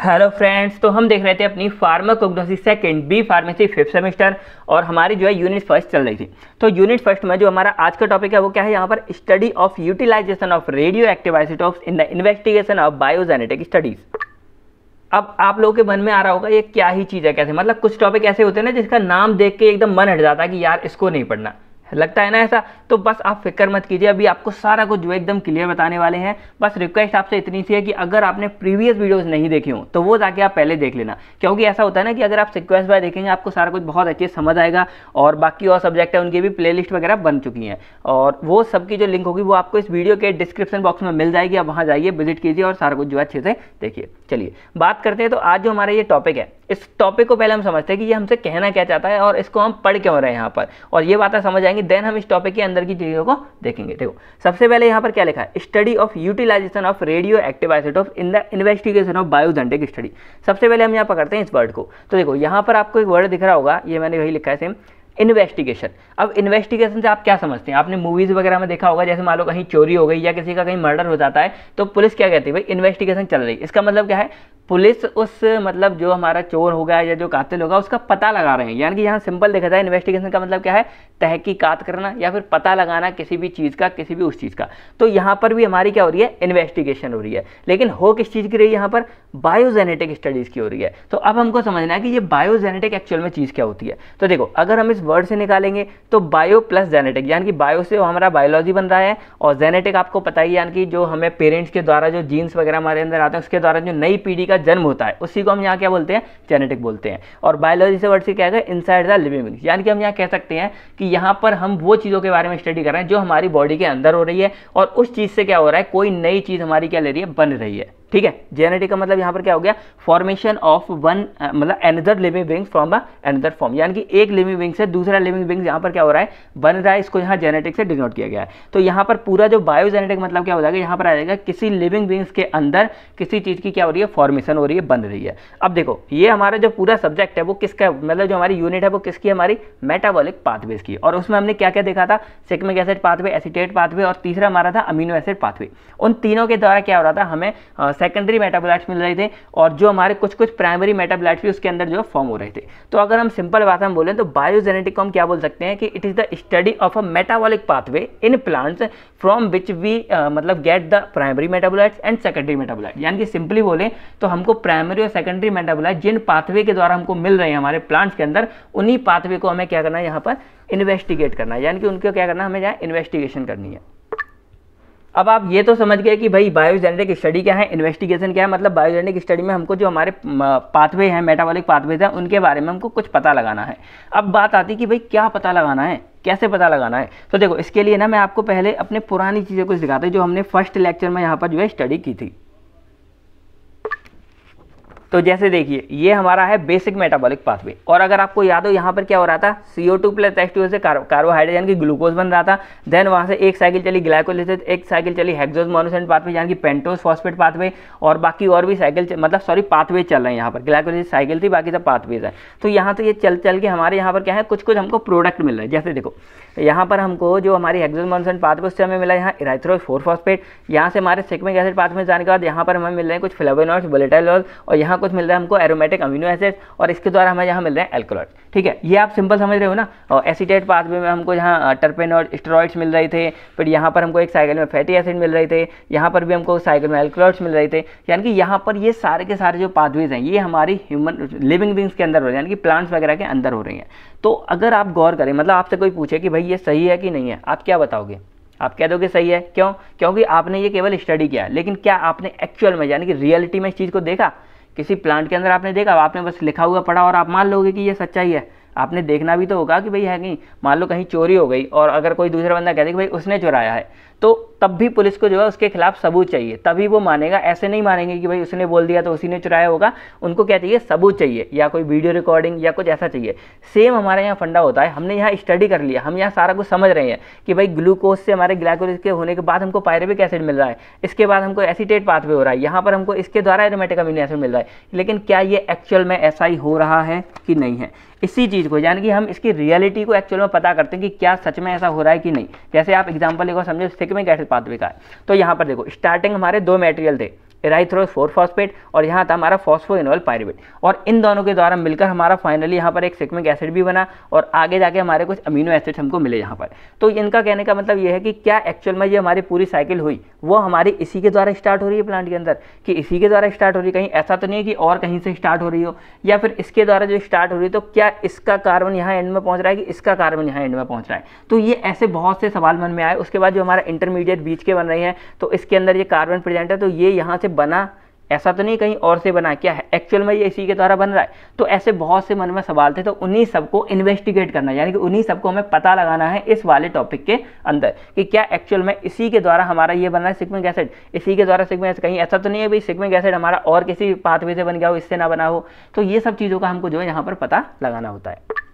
hello friends तो हम देख रहे थे अपनी pharmacognosy second B pharmacy fifth semester और हमारी जो है यूनिट फर्स्ट चल रही थी तो यूनिट फर्स्ट में जो हमारा आज का टॉपिक है वो क्या है यहाँ पर study of utilization of radio active isotopes in the investigation of biogenetic studies अब आप लोगों के मन में आ रहा होगा ये क्या ही चीज़ है कैसे मतलब कुछ टॉपिक ऐसे होते हैं ना जिसका नाम देख के एकदम मन हट जाता है कि यार इसको नहीं पढ़ना लगता है ना ऐसा तो बस आप फिक्र मत कीजिए अभी आपको सारा कुछ जो एकदम क्लियर बताने वाले हैं बस रिक्वेस्ट आपसे इतनी सी है कि अगर आपने प्रीवियस वीडियोस नहीं देखी हो तो वो जाके आप पहले देख लेना क्योंकि ऐसा होता है ना कि अगर आप सिक्वेंस बाय देखेंगे आपको सारा कुछ बहुत अच्छे समझ आएगा और बाकी और सब्जेक्ट है उनकी भी प्ले वगैरह बन चुकी हैं और वो सबकी जो लिंक होगी वो आपको इस वीडियो के डिस्क्रिप्शन बॉक्स में मिल जाएगी आप वहाँ जाइए विजिट कीजिए और सारा कुछ जो अच्छे से देखिए चलिए बात करते हैं तो आज जो हमारा ये टॉपिक है इस टॉपिक को पहले हम समझते हैं कि ये हमसे कहना क्या चाहता है और इसको हम पढ़ क्यों रहे हैं यहाँ पर और ये बातें समझ आएंगी देन हम इस टॉपिक के अंदर की चीज़ों को देखेंगे देखो सबसे पहले यहाँ पर क्या लिखा है study of utilization of radio active of in the investigation of biogenetic study सबसे पहले हम यहाँ पकड़ते हैं इस वर्ड को तो देखो यहाँ पर आपको एक वर्ड दिख रहा होगा ये मैंने वही लिखा है सेम इन्वेस्टिगेशन अब इन्वेस्टिगेशन से आप क्या समझते हैं आपने मूवीज़ वगैरह में देखा होगा जैसे मान लो कहीं चोरी हो गई या किसी का कहीं मर्डर हो जाता है तो पुलिस क्या कहती है भाई इन्वेस्टिगेशन चल रही है इसका मतलब क्या है पुलिस उस मतलब जो हमारा चोर होगा या जो कातिल होगा उसका पता लगा रहे हैं यानी कि यहाँ सिंपल देखा जाए इन्वेस्टिगेशन का मतलब क्या है तहकीकात करना या फिर पता लगाना किसी भी चीज़ का किसी भी उस चीज़ का तो यहाँ पर भी हमारी क्या हो रही है इन्वेस्टिगेशन हो रही है लेकिन हो किस चीज़ की रही है यहाँ पर बायोजेनेटिक स्टडीज़ की हो रही है तो अब हमको समझना है कि ये बायोजेनेटिक एक्चुअल में चीज़ क्या होती है तो देखो अगर हम इस वर्ड से निकालेंगे तो बायो प्लस जेनेटिक यानी कि बायो से हमारा बायोलॉजी बन रहा है और जेनेटिक आपको पता ही यानी कि जो हमें पेरेंट्स के द्वारा जो जीन्स वगैरह हमारे अंदर आते हैं उसके द्वारा जो नई पीढ़ी का जन्म होता है उसी को हम यहाँ क्या बोलते हैं जेनेटिक बोलते हैं और बायोलॉजी से वर्ड से क्या है इनसाइड द लिविंग यानी कि हम यहाँ कह सकते हैं कि यहाँ पर हम वो चीज़ों के बारे में स्टडी कर रहे हैं जो हमारी बॉडी के अंदर हो रही है और उस चीज़ से क्या हो रहा है कोई नई चीज़ हमारी क्या ले रही है बन रही है ठीक है जेनेटिक का मतलब यहां पर क्या हो गया फॉर्मेशन ऑफ वन मतलब another living wing from a another form यानी कि एक लिविंग विंग से दूसरा लिविंग विंग यहां पर क्या हो रहा है बन रहा है इसको यहां जेनेटिक से डिनोट किया गया है तो यहां पर पूरा जो बायोजेनेटिक मतलब क्या हो जाएगा यहां पर आ जाएगा किसी लिविंग विंग्स के अंदर किसी चीज़ की क्या हो रही है फॉर्मेशन हो रही है बन रही है अब देखो ये हमारा जो पूरा सब्जेक्ट है वो किसका मतलब जो हमारी यूनिट है वो किसकी हमारी मेटाबोलिक पाथवेज की और उसमें हमने क्या क्या देखा था shikimic acid pathway acetate pathway और तीसरा हमारा था अमीनो एसिड पाथवे उन तीनों के द्वारा क्या हो रहा था हमें सेकेंडरी मेटाबोलाइट्स मिल रहे थे और जो हमारे कुछ कुछ प्राइमरी मेटाबोलाइट्स भी उसके अंदर जो है फॉर्म हो रहे थे तो अगर हम सिंपल बात हम बोलें तो बायोजेनेटिक को हम क्या बोल सकते हैं कि it is the study of a metabolic pathway in plants from which we मतलब get the primary metabolites and secondary metabolite यानी कि सिंपली बोलें तो हमको प्राइमरी और सेकेंडरी मेटाबोलाइट जिन पाथवे के द्वारा हमको मिल रहे हैं हमारे प्लांट्स के अंदर उन्हीं पाथवे को हमें क्या करना है यहाँ पर इन्वेस्टिगेट करना है यानी कि उनको क्या करना है हमें यहाँ इन्वेस्टिगेशन करनी है अब आप ये तो समझ गए कि भाई बायोजेनेटिक स्टडी क्या है इन्वेस्टिगेशन क्या है मतलब बायोजेनेटिक स्टडी में हमको जो हमारे पाथवे हैं मेटाबॉलिक पाथवेज हैं उनके बारे में हमको कुछ पता लगाना है अब बात आती है कि भाई क्या पता लगाना है कैसे पता लगाना है तो देखो इसके लिए ना मैं आपको पहले अपने पुरानी चीज़ें कुछ दिखाता हूँ जो हमने फर्स्ट लेक्चर में यहाँ पर जो है स्टडी की थी तो जैसे देखिए ये हमारा है बेसिक मेटाबॉलिक पाथवे और अगर आपको याद हो यहाँ पर क्या हो रहा था C O two plus X two से कार्बोहाइड्रोजन की ग्लूकोज बन रहा था देन वहाँ से एक साइकिल चली ग्लाइकोलिसिस एक साइकिल चली हेक्जोज मोनोसेंट पाथवे यानी कि पेंटोज फॉस्फेट पाथवे और बाकी और भी साइकिल मतलब सॉरी पाथवे चल रहे हैं यहाँ पर ग्लाइकोलिसिस साइकिल थी बाकी सब पाथवेज है तो यहाँ तो ये चल चल के हमारे यहाँ पर क्या है कुछ कुछ हमको प्रोडक्ट मिल रहे हैं जैसे देखो यहाँ पर हमको जो हमारी हेक्जोज मोनोसेंट पाथवे उससे हमें मिला यहाँ इराइथ्रोज फोर फॉस्फेट यहाँ से हमारे सिकमिक एसिड पाथवे जाने के बाद यहाँ पर हमें मिल रहे हैं कुछ फ्लेवेनॉइड्स बुलेटाइल और यहाँ कुछ कुछ मिल रहा है हमको एरोमेटिक अमीनो एसिड और इसके द्वारा हमें यहाँ मिल रहे हैं एल्कोलॉइड ठीक है ये आप सिंपल समझ रहे हो ना और एसिडेट पाथवे में हमको यहाँ टर्पेन और स्टेरॉइड्स मिल रहे थे फिर यहाँ पर हमको एक साइकिल में फैटी एसिड मिल रहे थे यहाँ पर भी हमको साइकिल में एल्कोलॉइड्स मिल रहे थे यानी कि यहाँ पर ये सारे के सारे जो पाथवेज हैं ये हमारी ह्यूमन लिविंग बींग्स के अंदर हो रहे हैं यानी कि प्लांट्स वगैरह के अंदर हो रही हैं तो अगर आप गौर करें मतलब आपसे कोई पूछे कि भाई ये सही है कि नहीं है आप क्या बताओगे आप कह दोगे सही है क्यों क्योंकि आपने ये केवल स्टडी किया लेकिन क्या आपने एक्चुअल में यानी कि रियलिटी में इस चीज़ को देखा किसी प्लांट के अंदर आपने देखा आपने बस लिखा हुआ पढ़ा और आप मान लोगे कि ये सच्चाई है आपने देखना भी तो होगा कि भाई है नहीं मान लो कहीं चोरी हो गई और अगर कोई दूसरा बंदा कह दे कि भाई उसने चुराया है तो तब भी पुलिस को जो है उसके खिलाफ सबूत चाहिए तभी वो मानेगा ऐसे नहीं मानेंगे कि भाई उसने बोल दिया तो उसी ने चुराया होगा उनको क्या चाहिए सबूत चाहिए या कोई वीडियो रिकॉर्डिंग या कुछ ऐसा चाहिए सेम हमारे यहाँ फंडा होता है हमने यहाँ स्टडी कर लिया हम यहाँ सारा कुछ समझ रहे हैं कि भाई ग्लूकोज से हमारे ग्लाइकोज के होने के बाद हमको पायरेबिक एसिड मिल रहा है इसके बाद हमको एसिटेट पाथवे हो रहा है यहाँ पर हमको इसके द्वारा एरोमेटिक अमीनो एसिड मिल रहा है लेकिन क्या ये एक्चुअल में ऐसा ही हो रहा है कि नहीं है इसी चीज़ को यानी कि हम इसकी रियलिटी को एक्चुअल में पता करते हैं कि क्या सच में ऐसा हो रहा है कि नहीं जैसे आप एग्जाम्पल एक समझो समझे किसमें कैसे पाथवे का है तो यहाँ पर देखो स्टार्टिंग हमारे दो मेटेरियल थे एराइथ्रोस फोर फॉस्पेट और यहाँ था हमारा फॉस्फोइनोल पायरेट और इन दोनों के द्वारा मिलकर हमारा फाइनली यहाँ पर एक सिकमिक एसिड भी बना और आगे जाके हमारे कुछ अमीनो एसिड हमको मिले यहाँ पर तो इनका कहने का मतलब ये है कि क्या एक्चुअल में ये हमारी पूरी साइकिल हुई वो हमारी इसी के द्वारा स्टार्ट हो रही है प्लांट के अंदर कि इसी के द्वारा स्टार्ट हो रही है कहीं ऐसा तो नहीं है कि और कहीं से स्टार्ट हो रही हो या फिर इसके द्वारा जो स्टार्ट हो रही है तो क्या इसका कार्बन यहाँ एंड में पहुँच रहा है कि इसका कार्बन यहाँ एंड में पहुँच रहा है तो ये ऐसे बहुत से सवाल मन में आए उसके बाद जो हमारा इंटरमीडिएट बीच के बन रहे हैं तो इसके अंदर ये कार्बन प्रेजेंट है तो ये यहाँ से से बना ऐसा तो नहीं कहीं और से बना क्या है एक्चुअल में ये इसी के द्वारा बन रहा है तो ऐसे बहुत से मन में सवाल थे तो उन्हीं सबको इन्वेस्टिगेट करना यानी कि उन्हीं सबको हमें पता लगाना है इस वाले टॉपिक के अंदर कि क्या एक्चुअल में इसी के द्वारा हमारा ये बन रहा है सिकमिक एसिड इसी के द्वारा सिकमिक एसिड कहीं ऐसा तो नहीं है भाई सिकमिक एसिड हमारा और किसी पाथवे से बन गया हो इससे ना बना हो तो ये सब चीज़ों का हमको जो है यहाँ पर पता लगाना होता है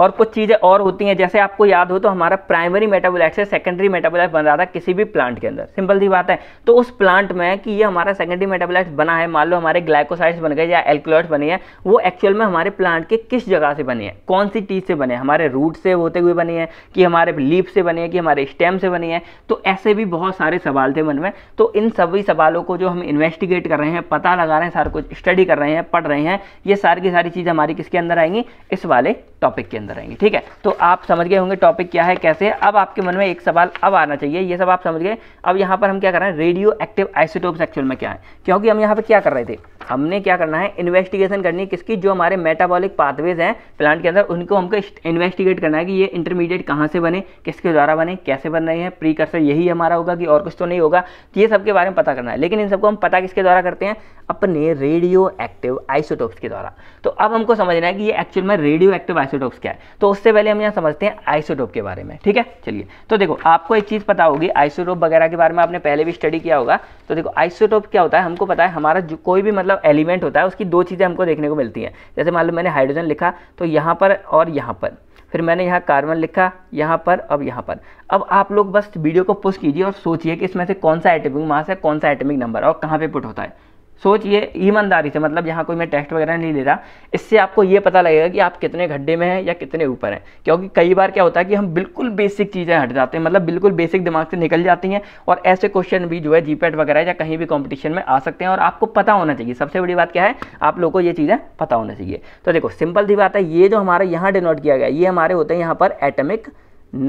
और कुछ चीज़ें और होती हैं जैसे आपको याद हो तो हमारा प्राइमरी मेटाबोलाइट से सेकेंडरी मेटाबोलाइट बन रहा था किसी भी प्लांट के अंदर सिंपल सी बात है तो उस प्लांट में कि ये हमारा सेकेंडरी मेटाबोलाइट बना है मान लो हमारे ग्लाइकोसाइड्स बन गए या एल्कोलाइट्स बनी हैं वो एक्चुअल में हमारे प्लांट के किस जगह से बनी है कौन सी चीज़ से बने हमारे रूट से होते हुए बनी हैं कि हमारे लीप से बनी है कि हमारे स्टेम से बनी है तो ऐसे भी बहुत सारे सवाल थे मन में तो इन सभी सवालों को जो हम इन्वेस्टिगेट कर रहे हैं पता लगा रहे हैं सारा कुछ स्टडी कर रहे हैं पढ़ रहे हैं ये सारी की सारी चीज़ हमारी किसके अंदर आएंगी इस वाले टॉपिक के अंदर अंदर आएंगे ठीक है तो आप समझ गए होंगे टॉपिक क्या है कैसे है अब आपके मन में एक सवाल अब आना चाहिए ये सब आप समझ गए अब यहाँ पर हम क्या कर रहे हैं रेडियो एक्टिव आइसोटोप्स एक्चुअल में क्या है क्योंकि हम यहाँ पर क्या कर रहे थे हमने क्या करना है इन्वेस्टिगेशन करनी है किसकी जो हमारे मेटाबॉलिक पाथवेज हैं प्लांट के अंदर उनको हमको इन्वेस्टिगेट करना है कि ये इंटरमीडिएट कहाँ से बने किसके द्वारा बने कैसे बन रहे हैं प्री यही हमारा होगा कि और कुछ तो नहीं होगा ये सब के बारे में पता करना है लेकिन इन सबको हम पता किसके द्वारा करते हैं अपने रेडियो एक्टिव आइसोटोप्स के द्वारा तो अब हमको समझना है कि ये एक्चुअल में रेडियो एक्टिव आइसोटोप्स क्या है तो उससे पहले हम यहाँ समझते हैं आइसोटोप के बारे में ठीक है चलिए तो देखो आपको एक चीज़ पता होगी आइसोटोप वगैरह के बारे में आपने पहले भी स्टडी किया होगा तो देखो आइसोटोप क्या होता है हमको पता है हमारा जो कोई भी मतलब एलिमेंट होता है उसकी दो चीज़ें हमको देखने को मिलती हैं जैसे मान लो मैंने हाइड्रोजन लिखा तो यहाँ पर और यहाँ पर फिर मैंने यहाँ कार्बन लिखा यहाँ पर अब यहाँ पर अब आप लोग बस वीडियो को पुश कीजिए और सोचिए कि इसमें से कौन सा एटमिक मास है कौन सा एटमिक नंबर और कहाँ पे पुट होता है सोचिए ईमानदारी से मतलब यहाँ कोई मैं टेस्ट वगैरह नहीं ले रहा इससे आपको ये पता लगेगा कि आप कितने गड्ढे में हैं या कितने ऊपर हैं क्योंकि कई बार क्या होता है कि हम बिल्कुल बेसिक चीज़ें हट जाते हैं मतलब बिल्कुल बेसिक दिमाग से निकल जाती हैं और ऐसे क्वेश्चन भी जो है जी वगैरह या कहीं भी कॉम्पिटिशन में आ सकते हैं और आपको पता होना चाहिए सबसे बड़ी बात क्या है आप लोग को ये चीज़ें पता होना चाहिए तो देखो सिंपल सी बात है ये जो हमारा यहाँ डिनोट किया गया ये हमारे होते हैं यहाँ पर एटमिक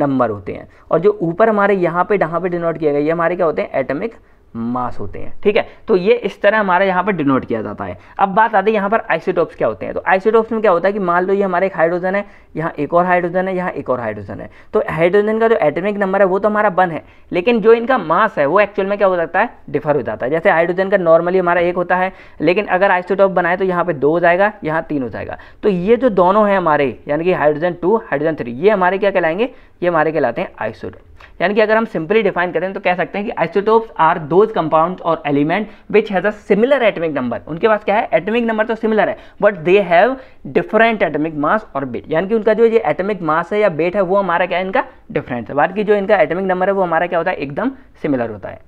नंबर होते हैं और जो ऊपर हमारे यहाँ पे जहाँ पे डिनोट किया गया ये हमारे क्या होते हैं एटमिक मास होते हैं ठीक है तो ये इस तरह हमारा यहाँ पर डिनोट किया जाता है अब बात आती है यहाँ पर आइसोटोप्स क्या होते हैं तो आइसोटोप्स में क्या होता है कि मान लो ये हमारे एक हाइड्रोजन है यहाँ एक और हाइड्रोजन है यहाँ एक और हाइड्रोजन है तो हाइड्रोजन का जो एटमिक नंबर है वो तो हमारा वन है लेकिन जो इनका मास है वो एक्चुअल में क्या हो सकता है डिफर हो जाता है जैसे हाइड्रोजन का नॉर्मली हमारा एक होता है लेकिन अगर आइसोटॉप बनाए तो यहाँ पे दो हो जाएगा यहाँ तीन हो जाएगा तो ये जो दोनों हैं हमारे यानी कि हाइड्रोजन टू हाइड्रोजन थ्री ये हमारे क्या कहलाएंगे ये हमारे कहलाते हैं आइसोटोप यानी कि अगर हम सिंपली डिफाइन करें तो कह सकते हैं कि आइसोटोप्स आर दोज कंपाउंड और element which has a similar atomic number उनके पास क्या है एटमिक नंबर तो सिमिलर है but they have different atomic mass और बिट यानी कि उनका जो ये एटमिक मास है या वेट है वो हमारा क्या है इनका डिफरेंस है बाकी जो इनका एटमिक नंबर है वो हमारा क्या होता है एकदम सिमिलर होता है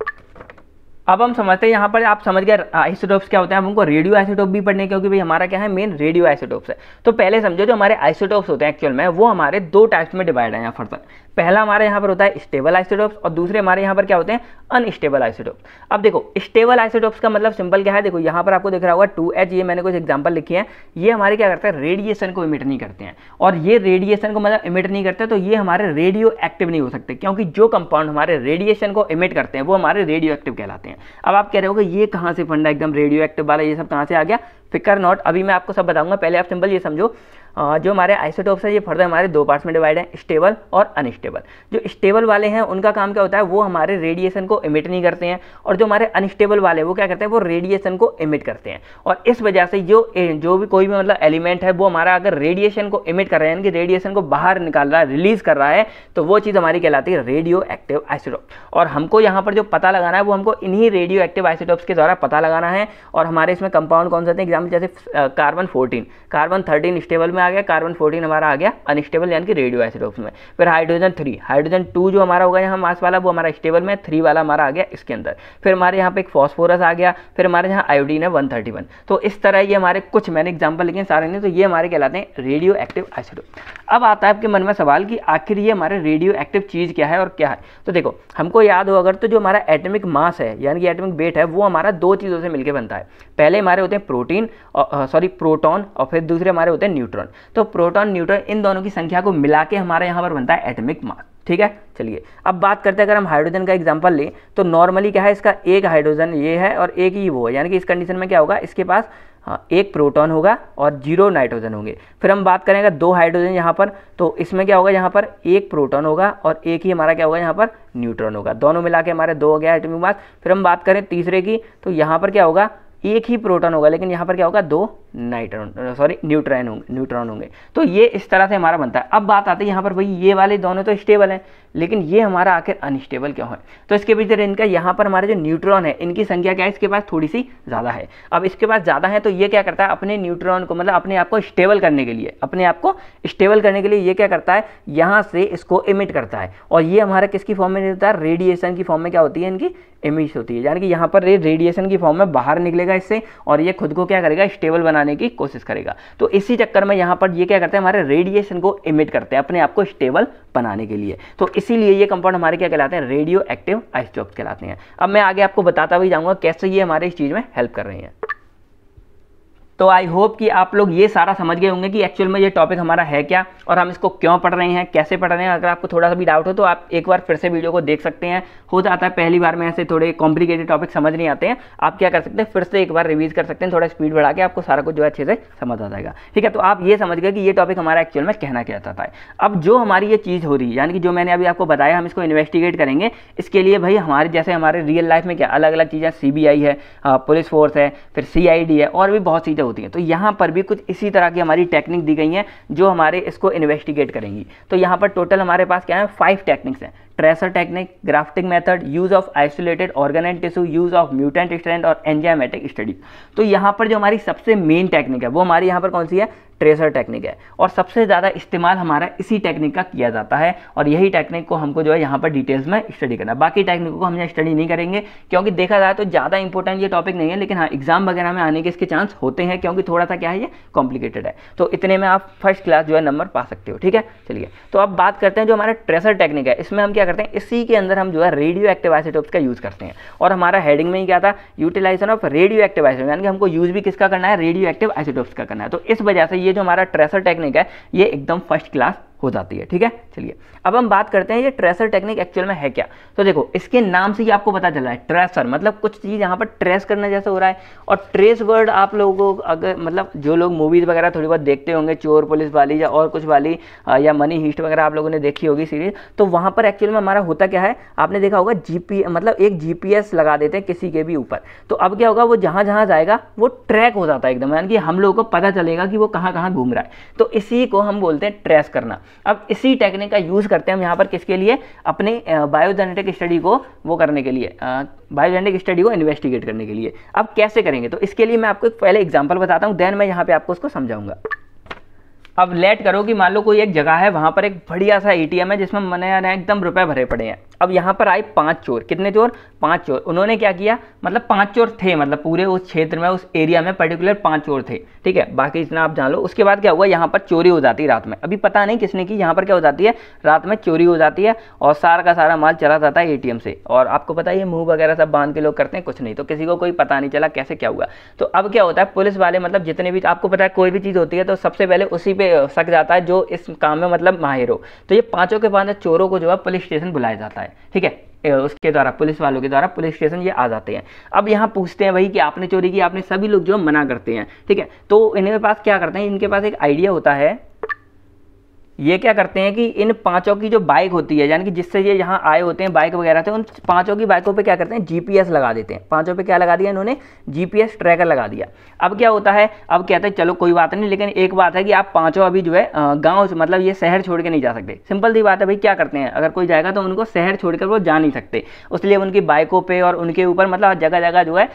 अब हम समझते हैं यहाँ पर आप समझ गए आइसोटोप्स क्या होते हैं अब हमको रेडियो आइसोटोप भी पढ़ने क्योंकि भाई हमारा क्या है मेन रेडियो आइसोटोप्स है तो पहले समझो जो हमारे आइसोटोप्स होते हैं एक्चुअल में वो हमारे दो टाइप्स में डिवाइड है यहाँ फर्दर पहला हमारे यहाँ पर होता है स्टेबल आइसोटोप्स और दूसरे हमारे यहाँ पर क्या होते हैं अनस्टेबल आइसोटोप्स अब देखो स्टेबल आइसोटोप्स का मतलब सिंपल क्या है देखो यहाँ पर आपको दिख रहा होगा टू एच ये मैंने कुछ एग्जाम्पल लिखी है ये हमारे क्या करते हैं रेडिएशन को इमिट नहीं करते हैं और ये रेडिएशन को मतलब इमिट नहीं करते तो ये हमारे रेडियो एक्टिव नहीं हो सकते क्योंकि जो कंपाउंड हमारे रेडिएशन को इमिट करते हैं वो हमारे रेडियो एक्टिव कहलाते हैं अब आप कह रहे हो ये कहाँ से फंडा एकदम रेडियो एक्टिव वाला ये सब कहाँ से आ गया फिकर नॉट अभी मैं आपको सब बताऊंगा पहले आप सिंपल ये समझो जो हमारे आइसोटोप्स हैं ये फर्दर हमारे दो पार्ट्स में डिवाइड है स्टेबल और अनस्टेबल जो स्टेबल वाले हैं उनका काम क्या होता है वो हमारे रेडिएशन को इमिट नहीं करते हैं और जो हमारे अनस्टेबल वाले वो क्या करते हैं वो रेडिएशन को इमिट करते हैं और इस वजह से जो जो भी कोई भी मतलब एलिमेंट है वो हमारा अगर रेडिएशन को इमिट कर रहे हैं यानी कि रेडिएशन को बाहर निकाल रहा है रिलीज कर रहा है तो वो चीज़ हमारी कहलाती है रेडियो एक्टिव आइसोटोप और हमको यहाँ पर जो पता लगाना है वो हमको इन्हीं रेडियो एक्टिव आइसोटोप्स के द्वारा पता लगाना है और हमारे इसमें कंपाउंड कौन से एग्जाम्पल जैसे carbon fourteen carbon thirteen stable में आ गया कार्बन फोर्टीन हमारा आ गया अनस्टेबल यानी कि रेडियो एसिड आइसोटोप्स में फिर हाइड्रोजन थ्री हाइड्रोजन टू जो हमारा होगा यहाँ मास वाला वो हमारा स्टेबल में थ्री वाला हमारा आ गया इसके अंदर फिर हमारे यहाँ पे एक फॉस्फोरस आ गया फिर हमारे यहाँ आयोडीन है वन थर्टी वन तो इस तरह ये हमारे कुछ मैंने एग्जाम्पल लिखे सारे नहीं तो ये हमारे कहलाते हैं रेडियो एक्टिव आइसोटोप अब आता है आपके मन में सवाल कि आखिर ये हमारे रेडियो एक्टिव चीज़ क्या है और क्या है तो देखो हमको याद हो अगर तो जो हमारा एटमिक मास है यानी कि एटमिक वेट है वो हमारा दो चीज़ों से मिलकर बनता है पहले हमारे होते हैं प्रोटीन सॉरी प्रोटॉन और फिर दूसरे हमारे होते हैं न्यूट्रॉन तो प्रोटॉन न्यूट्रॉन इन दोनों की संख्या को मिला के हमारे यहाँ पर बनता है एटमिक मास ठीक है चलिए अब बात करते हैं अगर हम हाइड्रोजन का एग्जांपल लें तो नॉर्मली क्या है इसका एक हाइड्रोजन ये है और एक ही वो है यानी कि इस कंडीशन में क्या होगा इसके पास हाँ, एक प्रोटॉन होगा और जीरो नाइट्रोजन होंगे फिर हम बात करेंगे दो हाइड्रोजन यहाँ पर तो इसमें क्या होगा यहाँ पर एक प्रोटॉन होगा और एक ही हमारा क्या होगा यहाँ पर न्यूट्रॉन होगा दोनों मिला के हमारे दो हो गया एटमिक मास फिर हम बात करें तीसरे की तो यहाँ पर क्या होगा एक ही प्रोटॉन होगा लेकिन यहाँ पर क्या होगा दो नाइट्रॉन सॉरी न्यूट्रॉन होंगे न्यूट्रॉन होंगे तो ये इस तरह से हमारा बनता है अब बात आती है यहाँ पर भाई ये वाले दोनों तो स्टेबल हैं लेकिन ये हमारा आखिर अनस्टेबल क्यों है तो इसके पीछे इनका यहाँ पर हमारे जो न्यूट्रॉन है इनकी संख्या क्या है इसके पास थोड़ी सी ज़्यादा है अब इसके पास ज़्यादा है तो ये क्या करता है अपने न्यूट्रॉन को मतलब अपने आप को स्टेबल करने के लिए अपने आप को स्टेबल करने के लिए ये क्या करता है यहाँ से इसको इमिट करता है और ये हमारा किसकी फॉर्म में होता है रेडिएशन की फॉर्म में क्या होती है इनकी इमिट होती है यानी कि यहाँ पर रेडिएशन की फॉर्म में बाहर निकलेगा इससे और ये खुद को क्या करेगा स्टेबल बनाने की कोशिश करेगा तो इसी चक्कर में यहाँ पर ये क्या करते हैं हमारे रेडिएशन को इमिट करते हैं अपने आप को स्टेबल बनाने के लिए तो इस इसीलिए ये कंपाउंड हमारे क्या कहलाते हैं रेडियो एक्टिव आइसोटोप्स कहलाते हैं अब मैं आगे आपको बताता भी जाऊंगा कैसे ये हमारे इस चीज़ में हेल्प कर रही हैं तो आई होप कि आप लोग ये सारा समझ गए होंगे कि एक्चुअल में ये टॉपिक हमारा है क्या और हम इसको क्यों पढ़ रहे हैं कैसे पढ़ रहे हैं अगर आपको थोड़ा सा भी डाउट हो तो आप एक बार फिर से वीडियो को देख सकते हैं हो जाता है पहली बार में ऐसे थोड़े कॉम्प्लिकेटेड टॉपिक समझ नहीं आते हैं आप क्या कर सकते हैं फिर से एक बार रिवीज कर सकते हैं थोड़ा स्पीड बढ़ा के आपको सारा कुछ जो है अच्छे से समझ आ जाएगा ठीक है तो आप ये समझ गए कि ये टॉपिक हमारा एक्चुअल में कहना क्या चाहता है अब जो हमारी ये चीज़ हो रही है यानी कि जो मैंने अभी आपको बताया हम इसको इन्वेस्टिगेट करेंगे इसके लिए भाई हमारे जैसे हमारे रियल लाइफ में क्या अलग अलग चीज़ें सी है पुलिस फोर्स है फिर सी है और भी बहुत चीज़ें होती हैं तो यहाँ पर भी कुछ इसी तरह की हमारी टेक्निक दी गई हैं जो हमारे इसको इन्वेस्टिगेट करेंगी तो यहाँ पर टोटल हमारे पास क्या है फाइव टेक्निक्स हैं tracer technique grafting method use of isolated organ tissue use of mutant mutant और एंजियामेटिक स्टडी तो यहाँ पर जो हमारी सबसे मेन टेक्निक है वो हमारी यहाँ पर कौन सी है ट्रेसर टेक्निक है और सबसे ज़्यादा इस्तेमाल हमारा इसी टेक्निक का किया जाता है और यही टेक्निक को हमको जो है यहाँ पर डिटेल्स में स्टडी करना बाकी टेक्निक को हम यहाँ स्टडी नहीं करेंगे क्योंकि देखा जाए तो ज़्यादा इंपॉर्टेंट ये टॉपिक नहीं है लेकिन हाँ एग्जाम वगैरह में आने के इसके चांस होते हैं क्योंकि थोड़ा सा क्या है ये कॉम्प्लिकेटेड है तो इतने में आप फर्स्ट क्लास जो है नंबर पा सकते हो ठीक है चलिए तो अब बात करते हैं जो हमारा ट्रेसर टेक्निक है इसमें हम क्या क्या करते हैं इसी के अंदर हम जो है रेडियो एक्टिव आइसोटोप्स का यूज़ करते हैं और हमारा हेडिंग में ही क्या था utilization of radio active isotope यानी कि हमको यूज़ भी किसका करना है रेडियो एक्टिव आइसोटोप्स का करना है तो इस वजह से ये जो हमारा ट्रेसर टेक्निक है ये एकदम फर्स्ट क्लास हो जाती है ठीक है चलिए अब हम बात करते हैं ये ट्रेसर टेक्निक एक्चुअल में है क्या तो देखो इसके नाम से ही आपको पता चल रहा है ट्रेसर मतलब कुछ चीज़ यहाँ पर ट्रेस करने जैसा हो रहा है और ट्रेस वर्ड आप लोगों को अगर मतलब जो लोग मूवीज़ वगैरह थोड़ी बहुत देखते होंगे चोर पुलिस वाली या और कुछ वाली या मनी हिस्ट वगैरह आप लोगों ने देखी होगी सीरीज तो वहाँ पर एक्चुअल में हमारा होता क्या है आपने देखा होगा जी मतलब एक जी लगा देते हैं किसी के भी ऊपर तो अब क्या होगा वो जहाँ जहाँ जाएगा वो ट्रैक हो जाता है एकदम यानी कि हम लोगों को पता चलेगा कि वो कहाँ कहाँ घूम रहा है तो इसी को हम बोलते हैं ट्रेस करना अब इसी टेक्निक का यूज़ करते हैं हम यहाँ पर किसके लिए अपने बायोजेनेटिक स्टडी को वो करने के लिए बायोजेनेटिक स्टडी को इन्वेस्टिगेट करने के लिए अब कैसे करेंगे तो इसके लिए मैं आपको एक पहले एग्जाम्पल बताता हूँ देन मैं यहाँ पर आपको उसको समझाऊंगा अब लेट करो कि मान लो कोई एक जगह है वहाँ पर एक बढ़िया सा ए है जिसमें मैंने एकदम रुपये भरे पड़े हैं अब यहाँ पर आए पांच चोर कितने चोर पांच चोर उन्होंने क्या किया मतलब पांच चोर थे मतलब पूरे उस क्षेत्र में उस एरिया में पर्टिकुलर पांच चोर थे ठीक है बाकी इतना आप जान लो उसके बाद क्या हुआ यहाँ पर चोरी हो जाती है रात में अभी पता नहीं किसने की यहाँ पर क्या हो जाती है रात में चोरी हो जाती है और सारा का सारा माल चला जाता है ए से और आपको पता है मुँह वगैरह सब बांध के लोग करते हैं कुछ नहीं तो किसी को कोई पता नहीं चला कैसे क्या हुआ तो अब क्या होता है पुलिस वाले मतलब जितने भी आपको पता है कोई भी चीज़ होती है तो सबसे पहले उसी पर शक जाता है जो इस काम में मतलब माहिर हो तो ये पाँचों के पाँच चोरों को जो है पुलिस स्टेशन बुलाया जाता है है ठीक है उसके द्वारा पुलिस वालों के द्वारा पुलिस स्टेशन ये आ जाते हैं अब यहाँ पूछते हैं वही कि आपने चोरी की आपने सभी लोग जो मना करते हैं ठीक है तो इनके पास क्या करते हैं इनके पास एक आइडिया होता है ये क्या करते हैं कि इन पांचों की जो बाइक होती है यानी कि जिससे ये यहाँ आए होते हैं बाइक वगैरह से उन पांचों की बाइकों पे क्या करते हैं जीपीएस लगा देते हैं पांचों पे क्या लगा दिया इन्होंने जीपीएस ट्रैकर लगा दिया अब क्या होता है अब कहते हैं चलो कोई बात नहीं लेकिन एक बात है कि आप पाँचों अभी जो है गाँव मतलब ये शहर छोड़ के नहीं जा सकते सिंपल सी बात है भाई क्या करते हैं अगर कोई जाएगा तो उनको शहर छोड़ कर वो जा नहीं सकते उसलिए उनकी बाइकों पर और उनके ऊपर मतलब जगह जगह जो है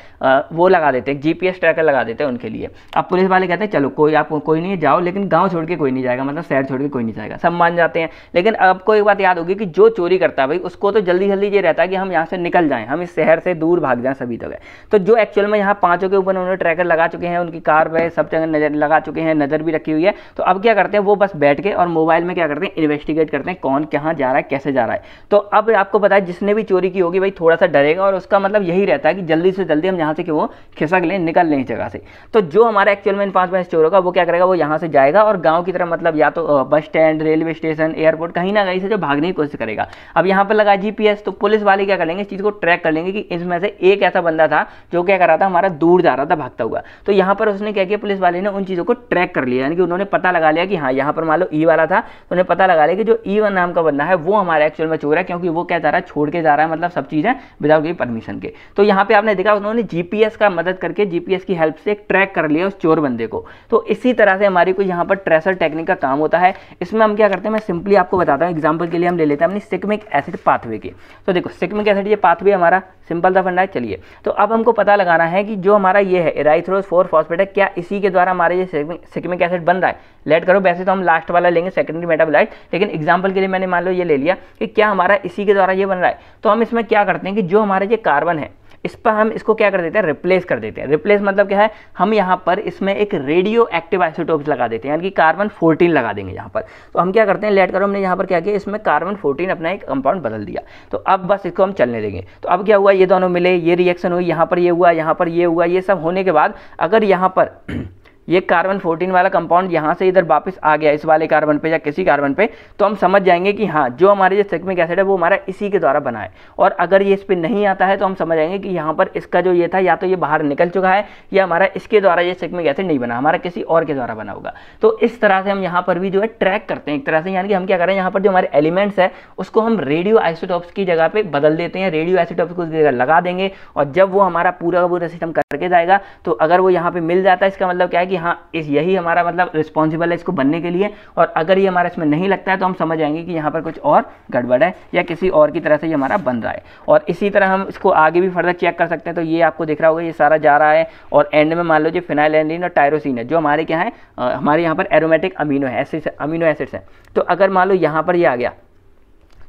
वो लगा देते हैं जी ट्रैकर लगा देते हैं उनके लिए अब पुलिस वाले कहते हैं चलो कोई आप कोई नहीं जाओ लेकिन गाँव छोड़ के कोई नहीं जाएगा मतलब शहर छोड़ के कोई नहीं नहीं जाएगा सब मान जाते हैं लेकिन आपको एक बात याद होगी कि जो चोरी करता है भाई उसको तो जल्दी जल्दी ये रहता है कि हम यहाँ से निकल जाएँ हम इस शहर से दूर भाग जाएँ सभी जगह तो जो एक्चुअल में यहाँ पाँचों के ऊपर उन्होंने ट्रैकर लगा चुके हैं उनकी कार पर सब जगह नजर लगा चुके हैं नज़र भी रखी हुई है तो अब क्या करते हैं वो बस बैठ के और मोबाइल में क्या करते हैं इन्वेस्टिगेट करते हैं कौन कहाँ जा रहा है कैसे जा रहा है तो अब आपको पता है जिसने भी चोरी की होगी भाई थोड़ा सा डरेगा और उसका मतलब यही रहता है कि जल्दी से जल्दी हम यहाँ से कि वो खिसक लें निकल लें जगह से तो जो हमारा एक्चुअल में इन पाँच पाँच चोर होगा वो क्या करेगा वो यहाँ से जाएगा और गाँव की तरफ मतलब या तो bus stand stand railway station airport कहीं ना कहीं से जो भागने की कोशिश करेगा अब यहाँ पर लगा जीपीएस तो पुलिस वाले क्या करेंगे इस चीज़ को ट्रैक कर लेंगे कि इसमें से एक ऐसा बंदा था जो क्या कर रहा था हमारा दूर जा रहा था भागता हुआ तो यहाँ पर उसने क्या किया पुलिस वाले ने उन चीज़ों को ट्रैक कर लिया यानी कि उन्होंने पता लगा लिया कि हाँ यहाँ पर मान लो ई e वाला था तो उन्हें पता लगा लिया कि जो ई e नाम का बंदा है वो हमारा एक्चुअल में चोर है क्योंकि वो क्या जा रहा है छोड़ के जा रहा है मतलब सब चीज़ें विदाउट किसी परमिशन के तो यहाँ पर आपने देखा उन्होंने जी का मदद करके जी की हेल्प से ट्रैक कर लिया उस चोर बंदे को तो इसी तरह से हमारी को यहाँ पर ट्रेसर टेक्निक का काम होता है इस इसमें हम क्या करते हैं मैं सिंपली आपको बताता हूँ एग्जाम्पल के लिए हम ले लेते हैं अपनी सिकमिक एसिड पाथवे के तो देखो सिकमिक एसिड ये पाथवे हमारा सिंपल सा फंडा है चलिए तो अब हमको पता लगाना है कि जो हमारा ये है एराइथ्रोस फोर फॉस्फेट है क्या इसी के द्वारा हमारे ये सिकमिक एसिड बन रहा है लेट करो वैसे तो हम लास्ट वाला लेंगे सेकेंडरी मेटाबोलाइट लेकिन एग्जाम्पल के लिए मैंने मान लो ये ले लिया कि क्या हमारा इसी के द्वारा ये बन रहा है तो हम इसमें क्या करते हैं कि जो हमारे ये कार्बन है इस पर हम इसको क्या कर देते हैं रिप्लेस कर देते हैं रिप्लेस मतलब क्या है हम यहाँ पर इसमें एक रेडियो एक्टिव आइसोटोप्स लगा देते हैं यानी कि कार्बन फोर्टीन लगा देंगे यहाँ पर तो हम क्या करते हैं लेट करो हमने यहाँ पर क्या किया इसमें कार्बन फोर्टीन अपना एक कंपाउंड बदल दिया तो अब बस इसको हम चलने देंगे तो अब क्या हुआ ये दोनों मिले ये रिएक्शन हुई यहाँ पर ये हुआ यहाँ पर ये हुआ ये सब होने के बाद अगर यहाँ पर ये कार्बन 14 वाला कंपाउंड यहाँ से इधर वापस आ गया इस वाले कार्बन पे या किसी कार्बन पे तो हम समझ जाएंगे कि हाँ जो हमारे जो सेकमिक एसिड है वो हमारा इसी के द्वारा बना है और अगर ये इस पर नहीं आता है तो हम समझ जाएंगे कि यहाँ पर इसका जो ये था या तो ये बाहर निकल चुका है या हमारा इसके द्वारा ये सेकमिक एसिड नहीं बना हमारा किसी और के द्वारा बना होगा तो इस तरह से हम यहाँ पर भी जो है ट्रैक करते हैं एक तरह से यानी कि हम क्या करें यहाँ पर जो हमारे एलिमेंट्स है उसको हम रेडियो आइसोटॉप्स की जगह पर बदल देते हैं रेडियो आइसोटॉप्स को जगह लगा देंगे और जब वो हमारा पूरा का पूरा सिस्टम करके जाएगा तो अगर वो यहाँ पर मिल जाता है इसका मतलब क्या है कि हाँ इस यही हमारा मतलब रिस्पॉन्सिबल है इसको बनने के लिए और अगर ये हमारा इसमें नहीं लगता है तो हम समझ आएंगे कि यहाँ पर कुछ और गड़बड़ है या किसी और की तरह से ये हमारा बन रहा है और इसी तरह हम इसको आगे भी फर्दर चेक कर सकते हैं तो ये आपको दिख रहा होगा ये सारा जा रहा है और एंड में मान लो जो फिनाइल एलिन और टायरोसिन है जो हमारे क्या है हमारे यहाँ पर aromatic amino acid amino acids हैं तो अगर मान लो यहाँ पर ये आ गया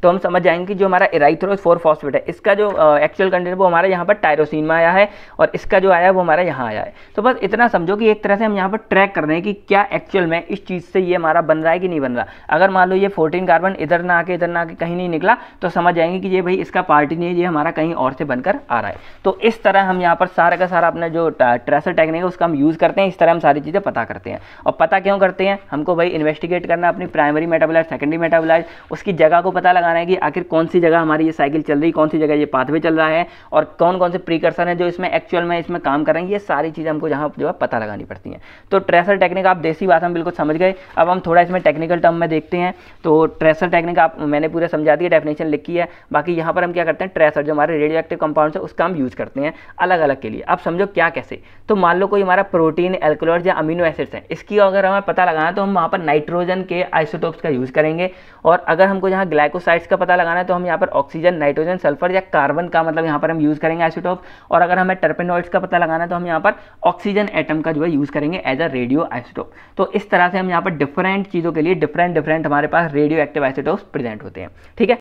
तो हम समझ जाएंगे कि जो हमारा एराइथ्रोस फोर फॉस्फेट है इसका जो एक्चुअल कंटेंट वो हमारा यहाँ पर टायरोसिन में आया है और इसका जो आया है वो हमारा यहाँ आया है तो बस इतना समझो कि एक तरह से हम यहाँ पर ट्रैक कर रहे हैं कि क्या एक्चुअल में इस चीज़ से ये हमारा बन रहा है कि नहीं बन रहा अगर मान लो ये फोर्टीन कार्बन इधर ना आके इधर ना आके कहीं नहीं निकला तो समझ जाएंगे कि ये भाई इसका पार्टी नहीं है ये हमारा कहीं और से बनकर आ रहा है तो इस तरह हम यहाँ पर सारा का सारा अपना जो ट्रेसर टेक्निक है उसका हम यूज़ करते हैं इस तरह हम सारी चीज़ें पता करते हैं और पता क्यों करते हैं हमको भाई इन्वेस्टिगेट करना अपनी प्राइमरी मेटाबोलाइट सेकेंडरी मेटाबोलाइट उसकी जगह को पता लगाना रहा है कि आखिर कौन सी जगह हमारी ये साइकिल चल रही है कौन सी जगह ये पाथवे चल रहा है और कौन कौन से प्रीकर्सर हैं जो इसमें एक्चुअल में इसमें काम कर रहे हैं ये सारी चीज़ें हमको जहाँ जो है पता लगानी पड़ती हैं तो ट्रेसर टेक्निक आप देसी भाषा में बिल्कुल समझ गए अब हम थोड़ा इसमें टेक्निकल टर्म में देखते हैं तो ट्रेसर टेक्निक आप मैंने पूरा समझा दिया डेफिनेशन लिखी है बाकी यहाँ पर हम क्या करते हैं ट्रेसर जो हमारे रेडियो एक्टिव कंपाउंड है उसका हम यूज़ करते हैं अलग अलग के लिए आप समझो क्या कैसे तो मान लो कोई हमारा प्रोटीन एल्कोलॉइड या अमीनो एसिड्स हैं इसकी अगर हमें पता लगाना तो हम वहाँ पर नाइट्रोजन के आइसोटोप्स का यूज़ करेंगे और अगर हमको जहाँ ग्लाइकोसाइड गैस का पता लगाना है तो हम यहाँ पर ऑक्सीजन नाइट्रोजन सल्फर या कार्बन का मतलब यहाँ पर हम यूज़ करेंगे आइसोटॉप और अगर हमें टर्पेनॉइड्स का पता लगाना है तो हम यहाँ पर ऑक्सीजन एटम का जो है यूज़ करेंगे एज अ रेडियो आइसोटॉप तो इस तरह से हम यहाँ पर डिफरेंट चीज़ों के लिए डिफरेंट डिफरेंट हमारे पास रेडियो एक्टिव आइसोटॉप्स प्रेजेंट होते हैं ठीक है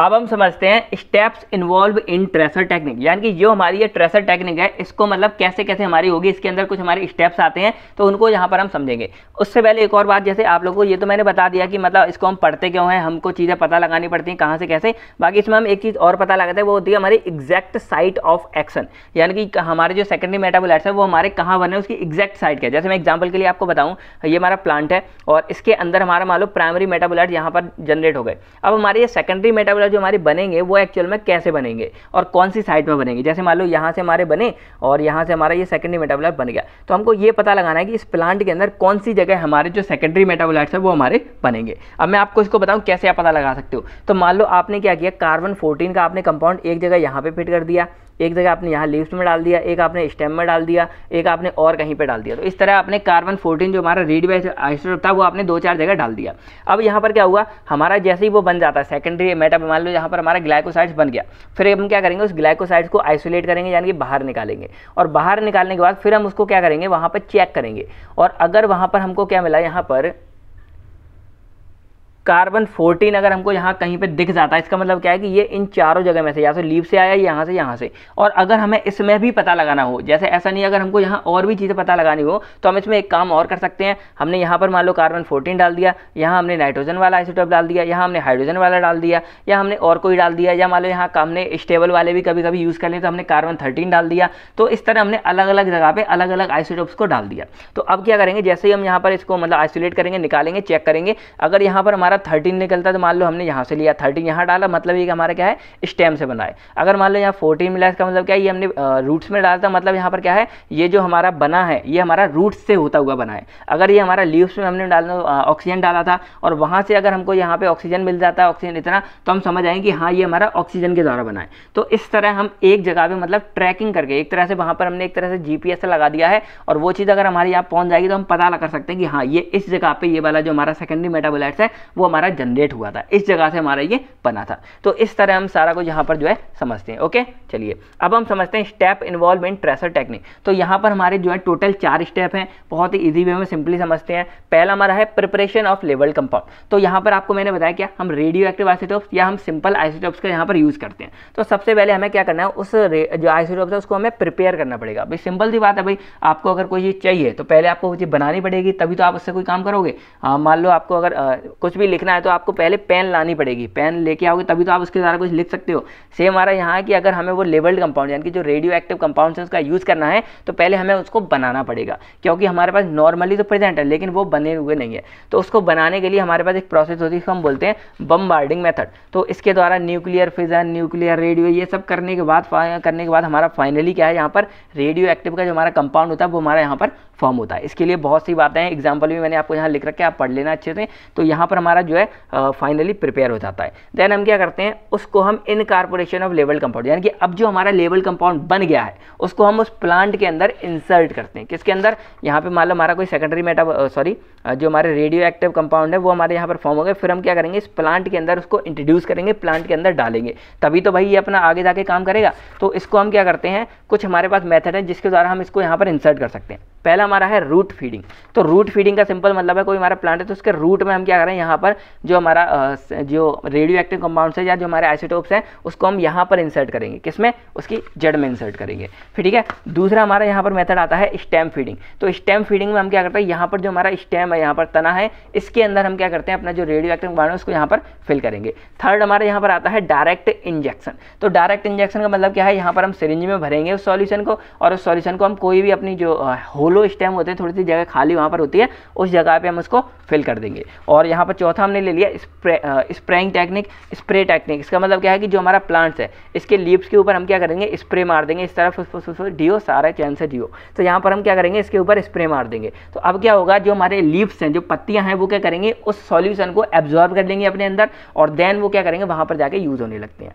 अब हम समझते हैं steps involve in tracer technique यानी कि जो हमारी ये ट्रेसर टेक्निक है इसको मतलब कैसे कैसे हमारी होगी इसके अंदर कुछ हमारे स्टेप्स आते हैं तो उनको यहाँ पर हम समझेंगे उससे पहले एक और बात जैसे आप लोगों को ये तो मैंने बता दिया कि मतलब इसको हम पढ़ते क्यों हैं हमको चीज़ें पता लगानी पड़ती हैं कहाँ से कैसे बाकी इसमें हम एक चीज़ और पता लगाते हैं वो होती है हमारी एग्जैक्ट साइट ऑफ एक्शन यानी कि हमारे जो सेकेंडरी मेटाबोलाइट्स है वो हमारे कहाँ बने उसकी एग्जैक्ट साइट क्या जैसे मैं एग्जाम्पल के लिए आपको बताऊँ ये हमारा प्लांट है और इसके अंदर हमारा मान लो प्राइमरी मेटाबोलाइट यहाँ पर जनरेट हो गए अब हमारे ये सेकेंडरी मेटाबोलाइट मॉलिक्यूलर जो हमारे बनेंगे वो एक्चुअल में कैसे बनेंगे और कौन सी साइड में बनेंगे जैसे मान लो यहाँ से हमारे बने और यहाँ से हमारा ये सेकेंडरी मेटाबोलाइट बन गया तो हमको ये पता लगाना है कि इस प्लांट के अंदर कौन सी जगह हमारे जो सेकेंडरी मेटाबोलाइट्स है वो हमारे बनेंगे अब मैं आपको इसको बताऊँ कैसे आप पता लगा सकते हो तो मान लो आपने क्या किया कार्बन फोर्टीन का आपने कंपाउंड एक जगह यहाँ पर फिट कर दिया एक जगह आपने यहाँ लीव्स में डाल दिया एक आपने स्टेम में डाल दिया एक आपने और कहीं पे डाल दिया तो इस तरह आपने कार्बन 14 जो हमारा रीड आइसोटोप था वो आपने दो चार जगह डाल दिया अब यहाँ पर क्या हुआ हमारा जैसे ही वो बन जाता है सेकेंडरी मेटा मान लो यहाँ पर हमारा ग्लाइकोसाइड्स बन गया फिर हम क्या करेंगे उस ग्लाइकोसाइड्स को आइसोलेट करेंगे यानी कि बाहर निकालेंगे और बाहर निकालने के बाद फिर हम उसको क्या करेंगे वहाँ पर चेक करेंगे और अगर वहाँ पर हमको क्या मिला यहाँ पर कार्बन फोर्टीन अगर हमको यहाँ कहीं पे दिख जाता है इसका मतलब क्या है कि ये इन चारों जगह में से या तो लीव से आया यहाँ से यहाँ से और अगर हमें इसमें भी पता लगाना हो जैसे ऐसा नहीं अगर हमको यहाँ और भी चीज़ें पता लगानी हो तो हम इसमें एक काम और कर सकते हैं हमने यहाँ पर मान लो कार्बन फोर्टीन डाल दिया यहाँ हमने नाइट्रोजन वाला आइसोटॉप डाल दिया यहाँ हमने हाइड्रोजन वाला डाल दिया या हमने और कोई डाल दिया या मान लो यहाँ हमने स्टेबल वाले भी कभी कभी यूज़ कर लिए तो हमने कार्बन थर्टीन डाल दिया तो इस तरह हमने अलग अलग जगह पर अलग अलग आइसोटॉप्स को डाल दिया तो अब क्या करेंगे जैसे ही हम यहाँ पर इसको मतलब आइसोलेट करेंगे निकालेंगे चेक करेंगे अगर यहाँ पर हमारा हमारा थर्टीन निकलता तो मान लो हमने यहाँ से लिया थर्टीन यहाँ डाला मतलब ये हमारा क्या है स्टेम से बना है अगर मान लो यहाँ फोर्टीन मिला इसका मतलब क्या है ये हमने रूट्स में डाला था मतलब यहाँ पर क्या है ये जो हमारा बना है ये हमारा रूट्स से होता हुआ बना है अगर ये हमारा लीव्स में हमने डाला ऑक्सीजन डाला था और वहाँ से अगर हमको यहाँ पर ऑक्सीजन मिल जाता है ऑक्सीजन इतना तो हम समझ आएँ कि हाँ ये हमारा ऑक्सीजन के द्वारा बना है तो इस तरह हम एक जगह पर मतलब ट्रैकिंग करके एक तरह से वहाँ पर हमने एक तरह से जी लगा दिया है और वो चीज़ अगर हमारे यहाँ पहुँच जाएगी तो हम पता कर सकते हैं कि हाँ ये इस जगह पर ये वाला जो हमारा सेकेंडरी मेटाबोलाइट्स है वो हमारा जनरेट हुआ था इस जगह से हमारा ये बना था तो इस तरह हम सारा को यहाँ पर जो है समझते हैं ओके चलिए अब हम समझते हैं step involve in tracer technique तो यहाँ पर हमारे जो है टोटल चार स्टेप हैं बहुत ही ईजी वे में सिंपली समझते हैं पहला हमारा है प्रिपरेशन ऑफ लेवल कंपाउंड तो यहाँ पर आपको मैंने बताया क्या हम रेडियो एक्टिव आइसोटॉप्स या हम सिंपल आइसोटॉप्स का यहाँ पर यूज़ करते हैं तो सबसे पहले हमें क्या करना है उस जो आइसोटॉप्स है उसको हमें प्रिपेयर करना पड़ेगा भाई सिंपल सी बात है भाई आपको अगर कोई चीज़ चाहिए तो पहले आपको वो बनानी पड़ेगी तभी तो आप उससे कोई काम करोगे हाँ, मान लो आपको अगर कुछ भी लिखना है तो आपको पहले पेन लानी पड़ेगी पेन लेके आओगे तभी तो आप उसके सारा कुछ लिख सकते हो सेम हमारा यहाँ कि अगर हमें वो लेवल्ड कंपाउंड यानी कि जो रेडियो एक्टिव कंपाउंड उसका यूज़ करना है तो पहले हमें उसको बनाना पड़ेगा क्योंकि हमारे पास नॉर्मली तो प्रेजेंट है लेकिन वो बने हुए नहीं है तो उसको बनाने के लिए हमारे पास एक प्रोसेस होती है हम बोलते हैं बम्बार्डिंग मेथड तो इसके द्वारा न्यूक्लियर फिजन न्यूक्लियर रेडियो ये सब करने के बाद करने के बाद हमारा फाइनली क्या है यहाँ पर रेडियो एक्टिव का जो हमारा कंपाउंड होता है वो हमारा यहाँ पर फॉर्म होता है इसके लिए बहुत सी बातें हैं एग्जाम्पल भी मैंने आपको यहाँ लिख रखे आप पढ़ लेना अच्छे से तो यहाँ पर हमारा जो है फाइनली प्रिपेयर हो जाता है देन हम क्या करते हैं उसको हम इन कारपोरेशन ऑफ लेवल कंपाउंड यानी कि अब जो हमारा लेवल कंपाउंड बन गया है उसको हम उस प्लांट के अंदर इंसर्ट करते हैं किसके अंदर यहाँ पर मान लो हमारा कोई सेकेंडरी मेटा सॉरी जो हमारे रेडियो एक्टिव कंपाउंड है वो हमारे यहाँ पर फॉर्म हो गए फिर हम क्या करेंगे इस प्लांट के अंदर उसको इंट्रोड्यूस करेंगे प्लांट के अंदर डालेंगे तभी तो भाई ये अपना आगे जाके काम करेगा तो इसको हम क्या करते हैं कुछ हमारे पास मेथड है जिसके द्वारा हम इसको यहाँ पर इंसर्ट कर सकते हैं पहला हमारा है रूट फीडिंग तो रूट फीडिंग का सिंपल मतलब है कोई हमारा प्लांट है तो उसके रूट में हम क्या कर रहे हैं यहाँ पर जो हमारा जो रेडियो एक्टिव कंपाउंड्स है या जो हमारे आइसोटोप्स हैं उसको हम यहाँ पर इंसर्ट करेंगे किसमें उसकी जड़ में इंसर्ट करेंगे फिर ठीक है दूसरा हमारा यहाँ पर मेथड आता है स्टेम फीडिंग तो स्टेम फीडिंग में हम क्या करते हैं यहाँ पर जो हमारा स्टेम है यहाँ पर तना है इसके अंदर हम क्या करते हैं अपना जो रेडियो एक्टिव कंपाउंड है उसको यहाँ पर फिल करेंगे थर्ड हमारे यहाँ पर आता है डायरेक्ट इंजेक्शन तो डायरेक्ट इंजेक्शन का मतलब क्या है यहाँ पर हम सिरिंज में भरेंगे उस सॉल्यूशन को और उस सॉल्यूशन को हम कोई भी अपनी जो होल होलो स्टेम होते हैं थोड़ी सी जगह खाली वहाँ पर होती है उस जगह पे हम उसको फिल कर देंगे और यहाँ पर चौथा हमने ले लिया spray spraying technique spray technique इसका मतलब क्या है कि जो हमारा प्लांट्स है इसके लीव्स के ऊपर हम क्या करेंगे स्प्रे मार देंगे इस तरह फुस डिओ सारा चैन से डिओ तो यहाँ पर हम क्या करेंगे इसके ऊपर स्प्रे मार देंगे तो अब क्या होगा जो हमारे लीव्स हैं जो पत्तियाँ हैं वो क्या करेंगे उस सॉल्यूशन को एब्जॉर्ब कर लेंगे अपने अंदर और देन वो क्या करेंगे वहाँ पर जाकर यूज़ होने लगते हैं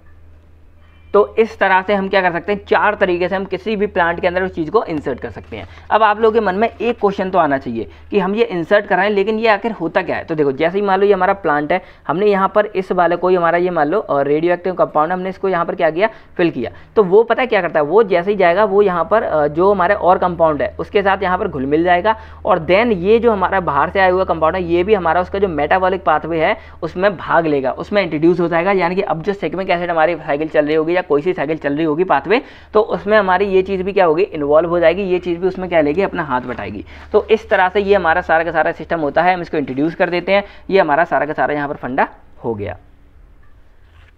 तो इस तरह से हम क्या कर सकते हैं चार तरीके से हम किसी भी प्लांट के अंदर उस चीज़ को इंसर्ट कर सकते हैं अब आप लोगों के मन में एक क्वेश्चन तो आना चाहिए कि हम ये इंसर्ट कर रहे हैं लेकिन ये आखिर होता क्या है तो देखो जैसे ही मान लो ये हमारा प्लांट है हमने यहाँ पर इस वाले को ही हमारा ये मान लो और रेडियो एक्टिव कंपाउंड हमने इसको यहाँ पर क्या किया फिल किया तो वो पता है क्या करता है वो जैसे ही जाएगा वो यहाँ पर जो हमारे और कंपाउंड है उसके साथ यहाँ पर घुल मिल जाएगा और देन ये जो हमारा बाहर से आया हुआ कंपाउंड है ये भी हमारा उसका जो मेटाबॉलिक पाथवे है उसमें भाग लेगा उसमें इंट्रोड्यूस हो जाएगा यानी कि अब जो सेगमेंट एसिड हमारी साइकिल चल रही होगी या कोई सी साइकिल चल रही होगी पाथवे तो उसमें हमारी ये चीज़ भी क्या होगी इन्वॉल्व हो जाएगी ये चीज़ भी उसमें क्या लेगी अपना हाथ बटाएगी तो इस तरह से ये हमारा सारा का सारा सिस्टम होता है हम इसको इंट्रोड्यूस कर देते हैं ये हमारा सारा का सारा यहाँ पर फंडा हो गया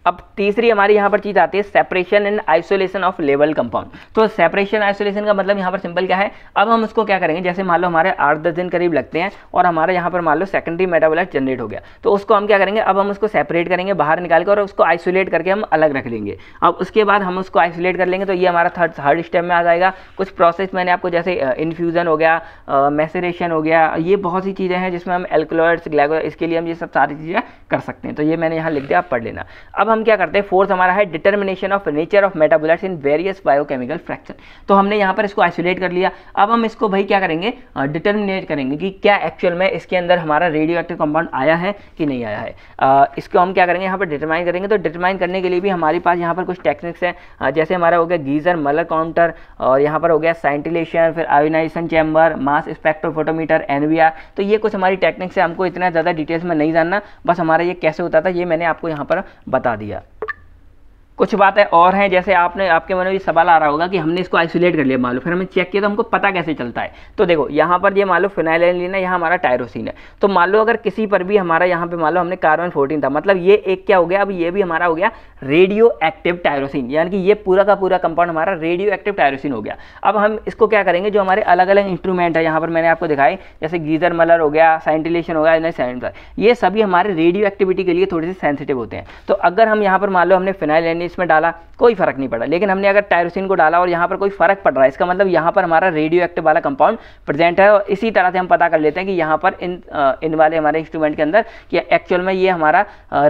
अब तीसरी हमारी यहाँ पर चीज़ आती है सेपरेशन एंड आइसोलेशन ऑफ लेवल कंपाउंड तो सेपरेशन आइसोलेशन का मतलब यहाँ पर सिंपल क्या है अब हम उसको क्या करेंगे जैसे मान लो हमारे आठ दस दिन करीब लगते हैं और हमारे यहाँ पर मान लो सेकेंडरी मेटाबोलाइट जनरेट हो गया तो उसको हम क्या करेंगे अब हम उसको सेपरेट करेंगे बाहर निकाल के और उसको आइसोलेट करके हम अलग रख लेंगे अब उसके बाद हम उसको आइसोलेट कर लेंगे तो ये हमारा थर्ड थर्ड स्टेप में आ जाएगा कुछ प्रोसेस मैंने आपको जैसे इन्फ्यूज़न हो गया मैसेरेशन हो गया ये बहुत सी चीज़ें हैं जिसमें हम एल्कोलॉइड्स ग्लैगो इसके लिए हम ये सब सारी चीज़ें कर सकते हैं तो ये मैंने यहाँ लिख दिया आप पढ़ लेना अब हम क्या करते हैं फोर्थ हमारा है determination of nature of metabolites in various biochemical fraction तो हमने यहाँ पर इसको आइसोलेट कर लिया अब हम इसको भाई क्या करेंगे डिटर्मिनेट करेंगे कि क्या एक्चुअल में इसके अंदर हमारा रेडियो एक्टिव कंपाउंड आया है कि नहीं आया है इसको हम क्या करेंगे यहाँ पर डिटरमाइन करेंगे तो डिटरमाइन करने के लिए भी हमारे पास यहाँ पर कुछ टेक्निक्स हैं जैसे हमारा हो गया गीजर मलर काउंटर और यहाँ पर हो गया साइंटिलेशन फिर ionization chamber mass spectrophotometer an तो ये कुछ हमारी टेक्निक्स है हमको इतना ज़्यादा डिटेल्स में नहीं जानना बस हमारा ये कैसे होता था ये मैंने आपको यहाँ पर बता दिया दिया कुछ बातें और हैं जैसे आपने आपके मन में भी सवाल आ रहा होगा कि हमने इसको आइसोलेट कर लिया मालू फिर हमने चेक किया तो हमको पता कैसे चलता है तो देखो यहाँ पर ये मालू फिनाइलिन है यहाँ हमारा टायरोसिन है तो मान लो अगर किसी पर भी हमारा यहाँ पे मान लो हमने कार्बन फोर्टीन था मतलब ये एक क्या हो गया अब ये भी हमारा हो गया रेडियो एक्टिव टायरोसिन यानी कि ये पूरा का पूरा कंपाउंड हमारा रेडियो एक्टिव टायरोसिन हो गया अब हम इसको क्या करेंगे जो हमारे अलग अलग इंस्ट्रूमेंट है यहाँ पर मैंने आपको दिखाई जैसे गीजर मलर हो गया साइंटिलेशन हो गया नहीं ये सभी हमारे रेडियो एक्टिविटी के लिए थोड़े से सेंसिटिव होते हैं तो अगर हम यहाँ पर मान लो हमने फिनाइल एन इसमें डाला कोई फर्क नहीं पड़ा लेकिन हमने अगर टायरोसिन को डाला और यहाँ पर कोई फर्क पड़ रहा है इसका मतलब यहाँ पर हमारा रेडियो एक्टिव वाला कंपाउंड प्रेजेंट है और इसी तरह से हम पता कर लेते हैं कि यहाँ पर इन इन वाले हमारे इंस्ट्रूमेंट के अंदर कि एक्चुअल में ये हमारा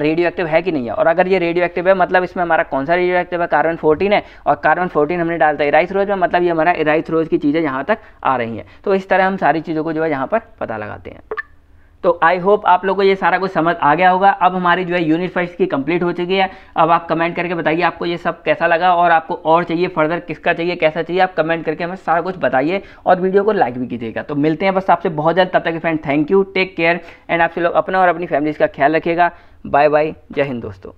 रेडियो एक्टिव है कि नहीं है और अगर ये रेडियो एक्टिव है मतलब मतलब इसमें हमारा कौन सा रेडियोएक्टिव है कार्बन फोर्टीन है और कार्बन फोर्टीन हमने डालता है इराइथ्रोज में मतलब ये हमारा इराइथ्रोज की चीज़ें यहाँ तक आ रही हैं तो इस तरह हम सारी चीज़ों को जो है यहाँ पर पता लगाते हैं तो आई होप आप लोगों को ये सारा कुछ समझ आ गया होगा अब हमारी जो है यूनिट फर्स्ट की कंप्लीट हो चुकी है अब आप कमेंट करके बताइए आपको ये सब कैसा लगा और आपको और चाहिए फर्दर किसका चाहिए कैसा चाहिए आप कमेंट करके हमें सारा कुछ बताइए और वीडियो को लाइक भी कीजिएगा तो मिलते हैं बस आपसे बहुत जल्द तब तक friend thank you take care and आपसे लोग अपना और अपनी फैमिलीज़ का ख्याल रखिएगा बाय बाय जय हिंद दोस्तों